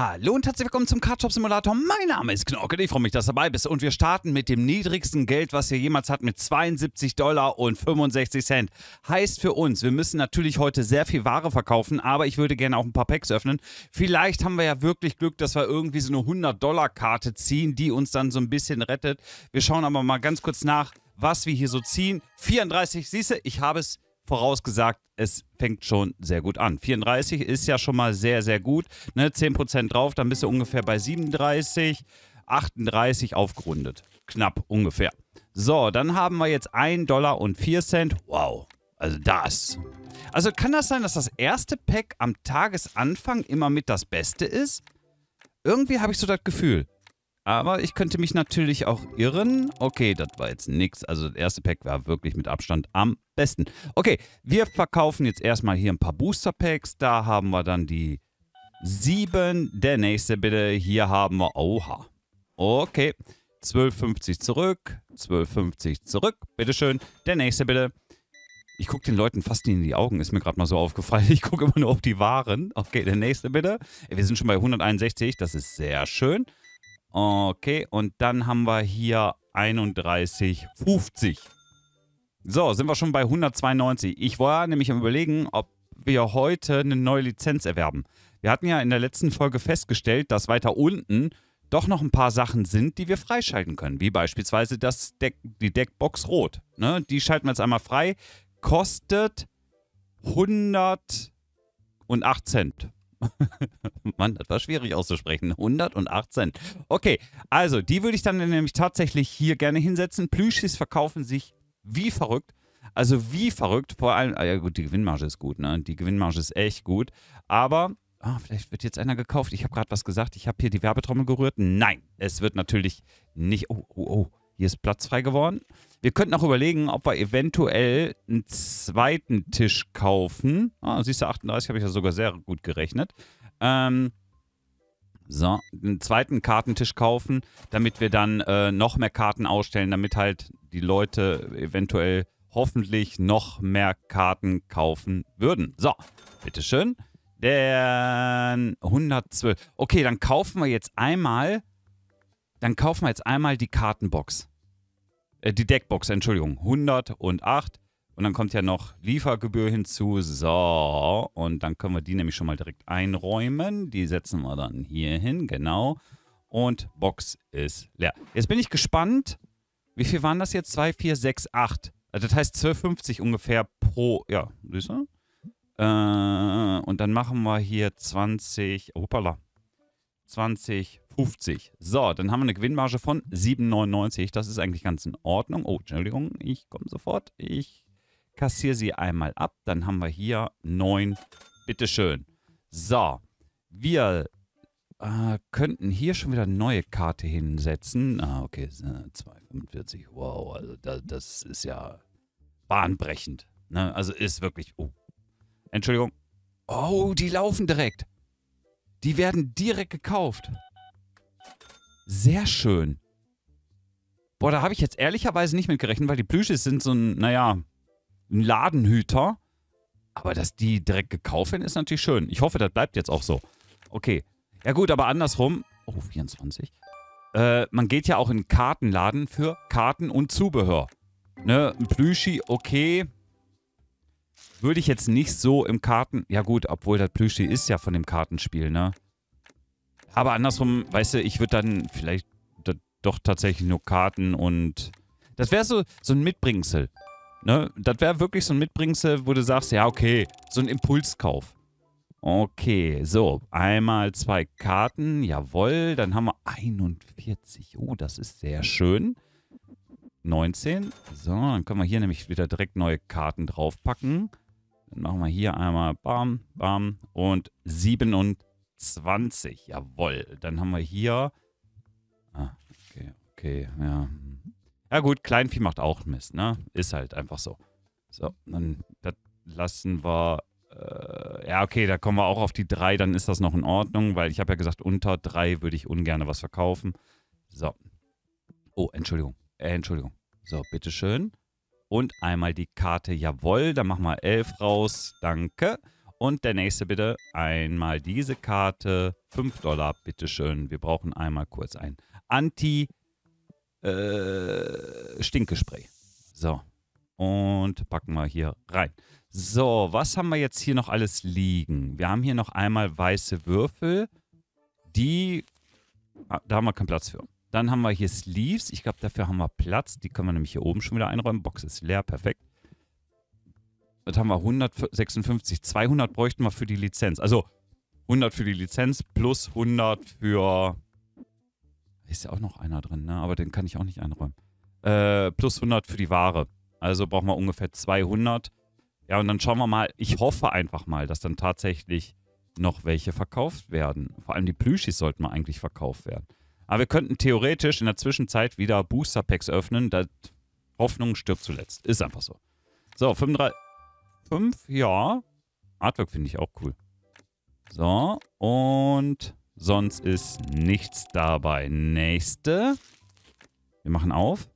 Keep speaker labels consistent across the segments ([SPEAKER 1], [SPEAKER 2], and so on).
[SPEAKER 1] Hallo und herzlich willkommen zum Cardshop Simulator. Mein Name ist Knorke, ich freue mich, dass du dabei bist. Und wir starten mit dem niedrigsten Geld, was wir jemals hatten, mit 72 Dollar und 65 Cent. Heißt für uns, wir müssen natürlich heute sehr viel Ware verkaufen, aber ich würde gerne auch ein paar Packs öffnen. Vielleicht haben wir ja wirklich Glück, dass wir irgendwie so eine 100-Dollar-Karte ziehen, die uns dann so ein bisschen rettet. Wir schauen aber mal ganz kurz nach, was wir hier so ziehen. 34, siehst du, ich habe es vorausgesagt, es fängt schon sehr gut an. 34 ist ja schon mal sehr, sehr gut. Ne, 10% drauf, dann bist du ungefähr bei 37, 38 aufgerundet. Knapp ungefähr. So, dann haben wir jetzt 1 Dollar und 4 Cent. Wow, also das. Also kann das sein, dass das erste Pack am Tagesanfang immer mit das Beste ist? Irgendwie habe ich so das Gefühl. Aber ich könnte mich natürlich auch irren. Okay, das war jetzt nichts. Also das erste Pack war wirklich mit Abstand am besten. Okay, wir verkaufen jetzt erstmal hier ein paar Booster Packs. Da haben wir dann die 7. Der nächste bitte. Hier haben wir... Oha. Okay. 12,50 zurück. 12,50 zurück. Bitteschön. Der nächste bitte. Ich gucke den Leuten fast nie in die Augen, ist mir gerade mal so aufgefallen. Ich gucke immer nur auf die Waren. Okay, der nächste bitte. Wir sind schon bei 161, das ist sehr schön. Okay, und dann haben wir hier 31,50. So, sind wir schon bei 192. Ich war nämlich am überlegen, ob wir heute eine neue Lizenz erwerben. Wir hatten ja in der letzten Folge festgestellt, dass weiter unten doch noch ein paar Sachen sind, die wir freischalten können. Wie beispielsweise das Deck, die Deckbox Rot. Ne? Die schalten wir jetzt einmal frei. Kostet 108 Cent. Mann, das war schwierig auszusprechen. 118. Okay, also die würde ich dann nämlich tatsächlich hier gerne hinsetzen. Plüschis verkaufen sich wie verrückt. Also wie verrückt. Vor allem, ah ja gut, die Gewinnmarge ist gut, ne? Die Gewinnmarge ist echt gut. Aber Ah, vielleicht wird jetzt einer gekauft. Ich habe gerade was gesagt. Ich habe hier die Werbetrommel gerührt. Nein, es wird natürlich nicht. Oh, oh, oh. Hier ist Platz frei geworden. Wir könnten auch überlegen, ob wir eventuell einen zweiten Tisch kaufen. Ah, siehst du, 38 habe ich ja sogar sehr gut gerechnet. Ähm, so, einen zweiten Kartentisch kaufen, damit wir dann äh, noch mehr Karten ausstellen, damit halt die Leute eventuell hoffentlich noch mehr Karten kaufen würden. So, bitteschön. Dann 112. Okay, dann kaufen wir jetzt einmal, dann kaufen wir jetzt einmal die Kartenbox äh, die Deckbox, Entschuldigung, 108. Und dann kommt ja noch Liefergebühr hinzu. So, und dann können wir die nämlich schon mal direkt einräumen. Die setzen wir dann hier hin, genau. Und Box ist leer. Jetzt bin ich gespannt, wie viel waren das jetzt? 2, 4, 6, 8. das heißt 12,50 ungefähr pro, ja, süße. Äh, und dann machen wir hier 20, hoppala, 20,50. So, dann haben wir eine Gewinnmarge von 7,99. Das ist eigentlich ganz in Ordnung. Oh, Entschuldigung, ich komme sofort. Ich kassiere sie einmal ab. Dann haben wir hier 9. Bitteschön. So, wir äh, könnten hier schon wieder eine neue Karte hinsetzen. Ah, okay, 2,45. Äh, wow, also das, das ist ja bahnbrechend. Ne? Also ist wirklich... Oh. Entschuldigung. Oh, die laufen direkt. Die werden direkt gekauft. Sehr schön. Boah, da habe ich jetzt ehrlicherweise nicht mit gerechnet, weil die Plüschis sind so ein, naja, ein Ladenhüter. Aber dass die direkt gekauft werden, ist natürlich schön. Ich hoffe, das bleibt jetzt auch so. Okay. Ja gut, aber andersrum. Oh, 24. Äh, man geht ja auch in Kartenladen für Karten und Zubehör. Ne, ein Plüschi, okay. Würde ich jetzt nicht so im Karten... Ja gut, obwohl das Plüschi ist ja von dem Kartenspiel, ne? Aber andersrum, weißt du, ich würde dann vielleicht doch tatsächlich nur Karten und... Das wäre so, so ein Mitbringsel. Ne? Das wäre wirklich so ein Mitbringsel, wo du sagst, ja, okay, so ein Impulskauf. Okay, so, einmal zwei Karten, jawohl, dann haben wir 41, oh, das ist sehr schön. 19, so, dann können wir hier nämlich wieder direkt neue Karten draufpacken. Dann machen wir hier einmal bam, bam und 27. Jawohl. Dann haben wir hier. Ah, okay, okay, ja. Ja gut, Kleinvieh macht auch Mist, ne? Ist halt einfach so. So, dann lassen wir äh, ja, okay, da kommen wir auch auf die 3. dann ist das noch in Ordnung, weil ich habe ja gesagt, unter 3 würde ich ungern was verkaufen. So. Oh, Entschuldigung. Äh, Entschuldigung. So, bitteschön und einmal die Karte Jawohl. Dann machen wir 11 raus. Danke. Und der nächste bitte einmal diese Karte. 5 Dollar, bitteschön. Wir brauchen einmal kurz ein Anti-Stinkespray. Äh, so. Und packen wir hier rein. So, was haben wir jetzt hier noch alles liegen? Wir haben hier noch einmal weiße Würfel. Die, ah, da haben wir keinen Platz für. Dann haben wir hier Sleeves. Ich glaube, dafür haben wir Platz. Die können wir nämlich hier oben schon wieder einräumen. Box ist leer, perfekt. Das haben wir 156. 200 bräuchten wir für die Lizenz. Also 100 für die Lizenz plus 100 für... Ist ja auch noch einer drin, ne? Aber den kann ich auch nicht einräumen. Äh, plus 100 für die Ware. Also brauchen wir ungefähr 200. Ja, und dann schauen wir mal. Ich hoffe einfach mal, dass dann tatsächlich noch welche verkauft werden. Vor allem die Plüschis sollten mal eigentlich verkauft werden. Aber wir könnten theoretisch in der Zwischenzeit wieder Booster Packs öffnen. Da Hoffnung stirbt zuletzt. Ist einfach so. So, 35. 5, ja. Artwork finde ich auch cool. So, und sonst ist nichts dabei. Nächste. Wir machen auf.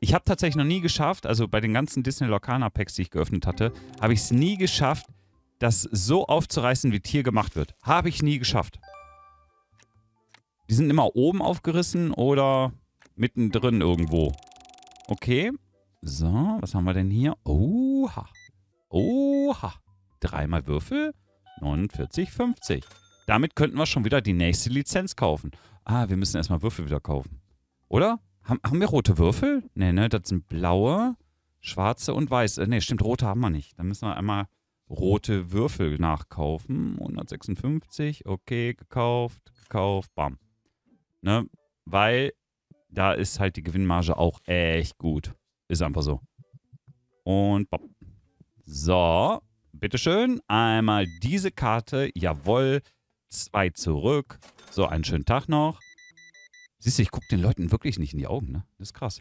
[SPEAKER 1] Ich habe tatsächlich noch nie geschafft, also bei den ganzen Disney Locana Packs, die ich geöffnet hatte, habe ich es nie geschafft, das so aufzureißen, wie Tier gemacht wird. Habe ich nie geschafft. Die sind immer oben aufgerissen oder mittendrin irgendwo. Okay. So, was haben wir denn hier? Oha. Oha. Dreimal Würfel. 49, 50. Damit könnten wir schon wieder die nächste Lizenz kaufen. Ah, wir müssen erstmal Würfel wieder kaufen. Oder? Haben, haben wir rote Würfel? Nee, ne, das sind blaue, schwarze und weiße. Äh, ne, stimmt, rote haben wir nicht. Dann müssen wir einmal rote Würfel nachkaufen. 156, okay, gekauft, gekauft, bam. Ne? Weil da ist halt die Gewinnmarge auch echt gut. Ist einfach so. Und bop. So, bitteschön. Einmal diese Karte. Jawohl. Zwei zurück. So, einen schönen Tag noch. Siehst du, ich gucke den Leuten wirklich nicht in die Augen, ne? Das ist krass.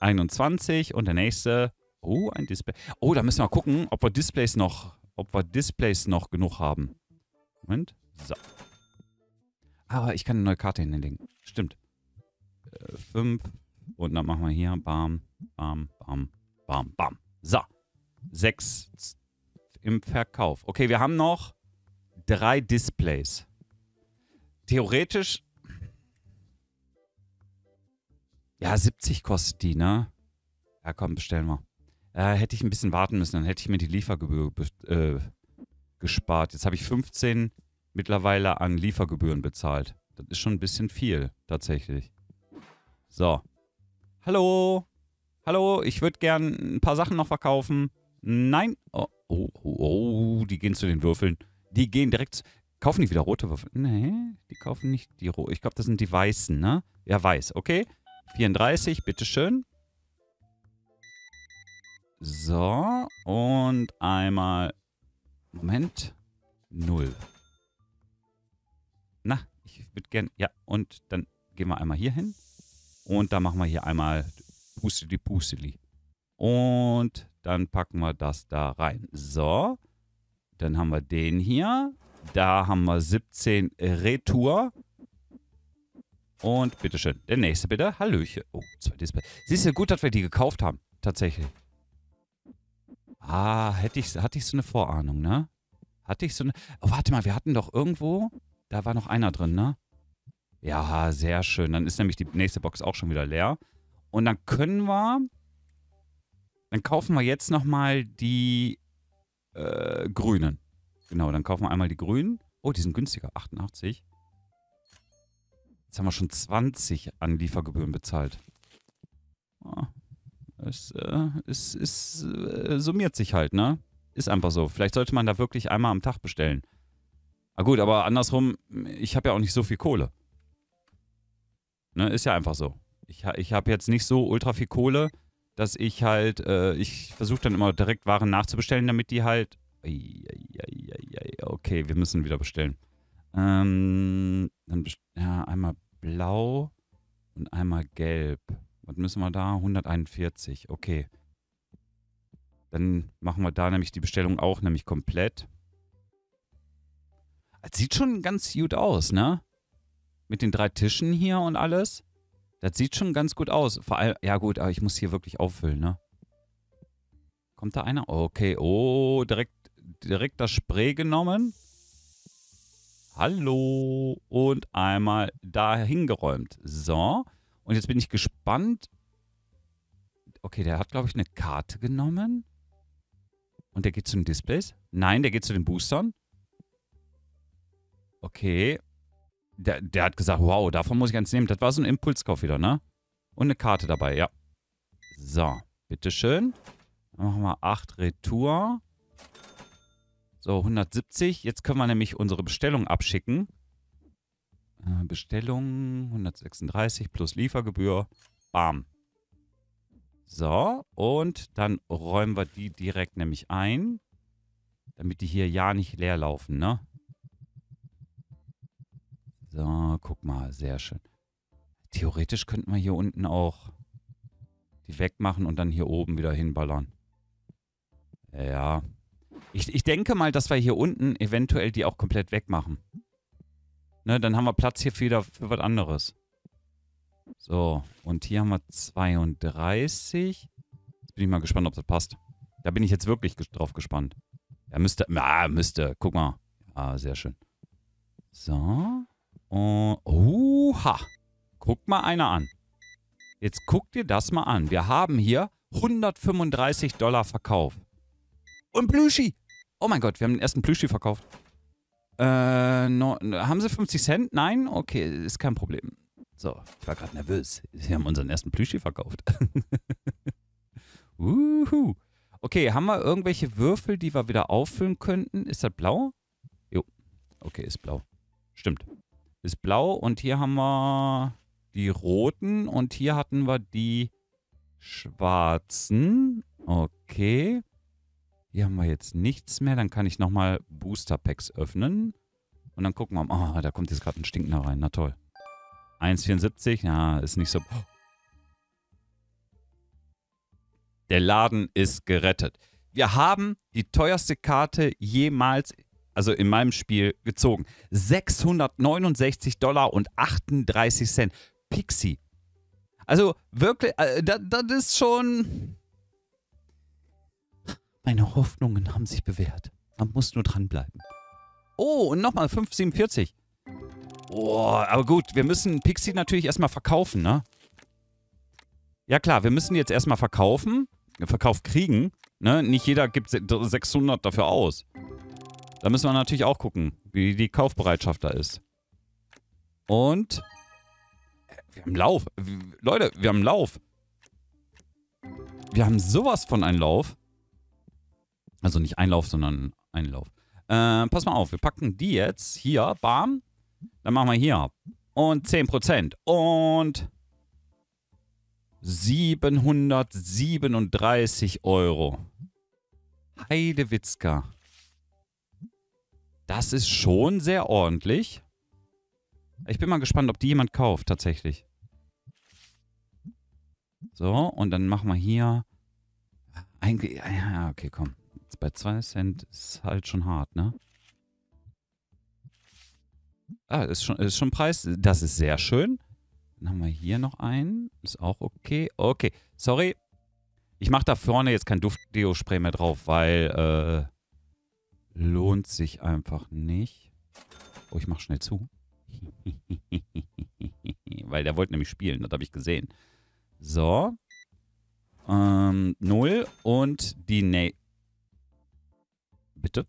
[SPEAKER 1] 21 und der nächste. Oh, ein Display. Oh, da müssen wir gucken, ob wir Displays noch, ob wir Displays noch genug haben. Moment. So. Ah, ich kann eine neue Karte hinlegen. Stimmt. Äh, fünf. Und dann machen wir hier. Bam, bam, bam, bam, bam. So. Sechs im Verkauf. Okay, wir haben noch drei Displays. Theoretisch. Ja, 70 kostet die, ne? Ja, komm, bestellen wir. Äh, hätte ich ein bisschen warten müssen, dann hätte ich mir die Liefergebühr äh, gespart. Jetzt habe ich 15 mittlerweile an Liefergebühren bezahlt. Das ist schon ein bisschen viel, tatsächlich. So. Hallo. Hallo, ich würde gern ein paar Sachen noch verkaufen. Nein. Oh, oh, oh, oh die gehen zu den Würfeln. Die gehen direkt zu... Kaufen die wieder rote Würfel? Nee, die kaufen nicht die rote. Ich glaube, das sind die weißen, ne? Ja, weiß. Okay. 34, bitteschön. So. Und einmal... Moment. Null na, ich würde gern, ja, und dann gehen wir einmal hier hin und dann machen wir hier einmal Pusteli Pusteli. Und dann packen wir das da rein. So, dann haben wir den hier. Da haben wir 17 Retour. Und bitteschön, der nächste bitte. Hallöchen. Oh, zwei Display. Siehst du, gut, dass wir die gekauft haben. Tatsächlich. Ah, hätte ich, hatte ich so eine Vorahnung, ne? Hatte ich so eine... Oh, warte mal, wir hatten doch irgendwo... Da war noch einer drin, ne? Ja, sehr schön. Dann ist nämlich die nächste Box auch schon wieder leer. Und dann können wir... Dann kaufen wir jetzt nochmal die äh, grünen. Genau, dann kaufen wir einmal die grünen. Oh, die sind günstiger. 88. Jetzt haben wir schon 20 an Liefergebühren bezahlt. Ah, es, äh, es, es äh, summiert sich halt, ne? Ist einfach so. Vielleicht sollte man da wirklich einmal am Tag bestellen. Ah gut, aber andersrum, ich habe ja auch nicht so viel Kohle. Ne, ist ja einfach so. Ich, ich habe jetzt nicht so ultra viel Kohle, dass ich halt, äh, ich versuche dann immer direkt Waren nachzubestellen, damit die halt... Okay, wir müssen wieder bestellen. Ähm, dann best ja, einmal blau und einmal gelb. Was müssen wir da? 141, okay. Dann machen wir da nämlich die Bestellung auch nämlich komplett. Das sieht schon ganz gut aus, ne? Mit den drei Tischen hier und alles. Das sieht schon ganz gut aus. Vor allem, ja gut, aber ich muss hier wirklich auffüllen, ne? Kommt da einer? Okay, oh, direkt, direkt das Spray genommen. Hallo. Und einmal da hingeräumt. So. Und jetzt bin ich gespannt. Okay, der hat, glaube ich, eine Karte genommen. Und der geht zu den Displays? Nein, der geht zu den Boostern. Okay. Der, der hat gesagt, wow, davon muss ich eins nehmen. Das war so ein Impulskauf wieder, ne? Und eine Karte dabei, ja. So, bitteschön. Dann machen wir 8 Retour. So, 170. Jetzt können wir nämlich unsere Bestellung abschicken. Äh, Bestellung 136 plus Liefergebühr. Bam. So, und dann räumen wir die direkt nämlich ein, damit die hier ja nicht leer laufen, ne? So, guck mal, sehr schön. Theoretisch könnten wir hier unten auch die wegmachen und dann hier oben wieder hinballern. Ja. Ich, ich denke mal, dass wir hier unten eventuell die auch komplett wegmachen. Ne, dann haben wir Platz hier wieder, für was anderes. So, und hier haben wir 32. Jetzt bin ich mal gespannt, ob das passt. Da bin ich jetzt wirklich drauf gespannt. Ja, müsste. Ah, müsste. Guck mal. Ah, sehr schön. So. Und, oha, guck mal einer an. Jetzt guck dir das mal an. Wir haben hier 135 Dollar Verkauf. Und Plüschi. Oh mein Gott, wir haben den ersten Plüschi verkauft. Äh, no, haben sie 50 Cent? Nein? Okay, ist kein Problem. So, ich war gerade nervös. Sie haben unseren ersten Plüschi verkauft. Uhu. Okay, haben wir irgendwelche Würfel, die wir wieder auffüllen könnten? Ist das blau? Jo. Okay, ist blau. Stimmt ist blau und hier haben wir die roten und hier hatten wir die schwarzen. Okay. Hier haben wir jetzt nichts mehr. Dann kann ich nochmal Booster Packs öffnen. Und dann gucken wir mal. Oh, da kommt jetzt gerade ein Stinkner rein. Na toll. 1,74. Ja, ist nicht so... Der Laden ist gerettet. Wir haben die teuerste Karte jemals also in meinem Spiel gezogen. 669 Dollar und 38 Cent. Pixie. Also wirklich, äh, das, das ist schon... Meine Hoffnungen haben sich bewährt. Man muss nur dranbleiben. Oh, und nochmal 547. Boah, aber gut, wir müssen Pixie natürlich erstmal verkaufen, ne? Ja klar, wir müssen jetzt erstmal verkaufen. Verkauf kriegen, ne? Nicht jeder gibt 600 dafür aus. Da müssen wir natürlich auch gucken, wie die Kaufbereitschaft da ist. Und... Äh, wir haben Lauf. Leute, wir haben Lauf. Wir haben sowas von einem Lauf. Also nicht ein Lauf, sondern einen Lauf. Äh, pass mal auf, wir packen die jetzt hier, bam. Dann machen wir hier. Und 10%. Und 737 Euro. Heidewitzka. Das ist schon sehr ordentlich. Ich bin mal gespannt, ob die jemand kauft, tatsächlich. So, und dann machen wir hier... Eigentlich. ja, okay, komm. bei 2 Cent ist halt schon hart, ne? Ah, ist schon, ist schon Preis. Das ist sehr schön. Dann haben wir hier noch einen. Ist auch okay. Okay, sorry. Ich mache da vorne jetzt kein Duftdeo-Spray mehr drauf, weil äh, lohnt sich einfach nicht. Oh, ich mach schnell zu. Weil der wollte nämlich spielen, das habe ich gesehen. So. Ähm, null und die ne Bitte?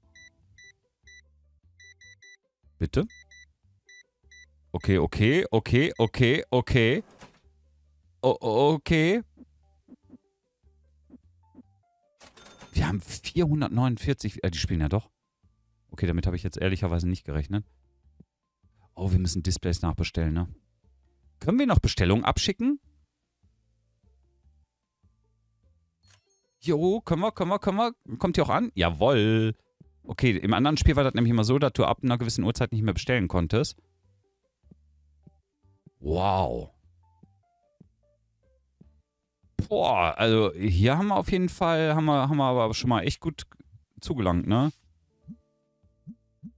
[SPEAKER 1] Bitte? Okay, okay, okay, okay, okay. O okay. haben 449, äh, die spielen ja doch. Okay, damit habe ich jetzt ehrlicherweise nicht gerechnet. Oh, wir müssen Displays nachbestellen, ne? Können wir noch Bestellungen abschicken? Jo, können wir, können wir, können wir. Kommt hier auch an? Jawoll. Okay, im anderen Spiel war das nämlich immer so, dass du ab einer gewissen Uhrzeit nicht mehr bestellen konntest. Wow. Boah, also hier haben wir auf jeden Fall, haben wir, haben wir aber schon mal echt gut zugelangt, ne?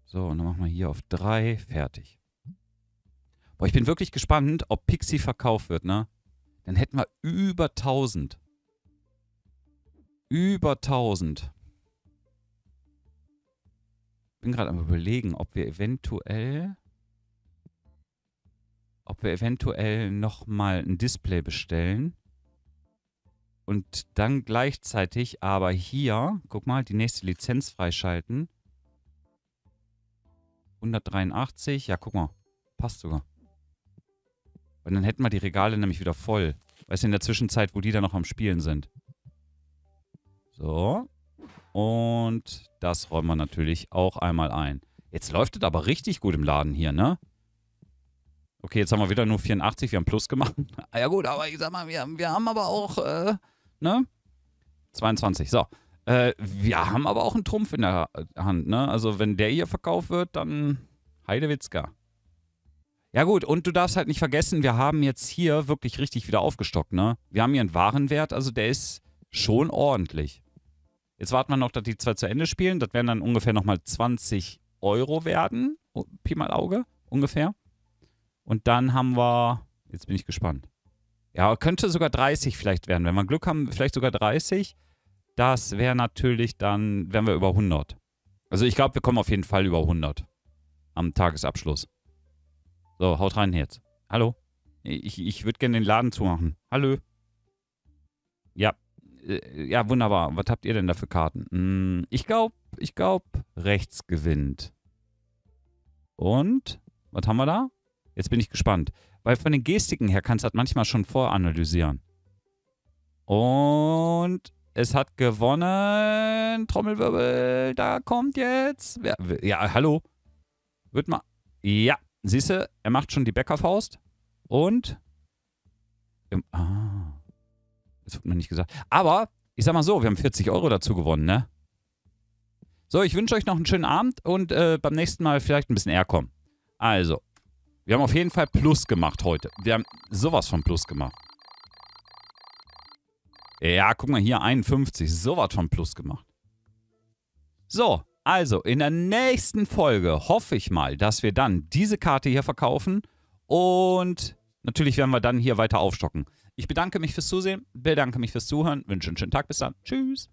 [SPEAKER 1] So, und dann machen wir hier auf 3, fertig. Boah, ich bin wirklich gespannt, ob Pixie verkauft wird, ne? Dann hätten wir über 1000. Über 1000. Bin gerade am überlegen, ob wir eventuell ob wir eventuell nochmal ein Display bestellen und dann gleichzeitig aber hier, guck mal, die nächste Lizenz freischalten. 183, ja guck mal, passt sogar. Und dann hätten wir die Regale nämlich wieder voll. Weißt du, in der Zwischenzeit, wo die dann noch am Spielen sind. So. Und das räumen wir natürlich auch einmal ein. Jetzt läuft es aber richtig gut im Laden hier, ne? Okay, jetzt haben wir wieder nur 84, wir haben Plus gemacht. ja gut, aber ich sag mal, wir, wir haben aber auch äh, ne? 22, so. Äh, wir haben aber auch einen Trumpf in der Hand, ne? Also wenn der hier verkauft wird, dann Heidewitzka. Ja gut, und du darfst halt nicht vergessen, wir haben jetzt hier wirklich richtig wieder aufgestockt, ne? Wir haben hier einen Warenwert, also der ist schon ordentlich. Jetzt warten wir noch, dass die zwei zu Ende spielen. Das werden dann ungefähr nochmal 20 Euro werden. Oh, Pi mal Auge, ungefähr. Und dann haben wir, jetzt bin ich gespannt. Ja, könnte sogar 30 vielleicht werden. Wenn wir Glück haben, vielleicht sogar 30. Das wäre natürlich dann, wären wir über 100. Also ich glaube, wir kommen auf jeden Fall über 100 am Tagesabschluss. So, haut rein jetzt. Hallo? Ich, ich würde gerne den Laden zumachen. Hallo? Ja. Äh, ja, wunderbar. Was habt ihr denn da für Karten? Hm, ich glaube, ich glaube, rechts gewinnt. Und? Was haben wir da? Jetzt bin ich gespannt. Weil von den Gestiken her kannst du das manchmal schon voranalysieren. Und es hat gewonnen. Trommelwirbel, da kommt jetzt. Ja, ja hallo. Wird mal. Ja, siehst du, er macht schon die Bäckerfaust. Und. Im, ah. Das wird mir nicht gesagt. Aber ich sag mal so, wir haben 40 Euro dazu gewonnen, ne? So, ich wünsche euch noch einen schönen Abend und äh, beim nächsten Mal vielleicht ein bisschen eher kommen. Also, wir haben auf jeden Fall Plus gemacht heute. Wir haben sowas von Plus gemacht. Ja, guck mal hier, 51. Sowas von Plus gemacht. So, also in der nächsten Folge hoffe ich mal, dass wir dann diese Karte hier verkaufen und natürlich werden wir dann hier weiter aufstocken. Ich bedanke mich fürs Zusehen, bedanke mich fürs Zuhören, wünsche einen schönen Tag, bis dann. Tschüss.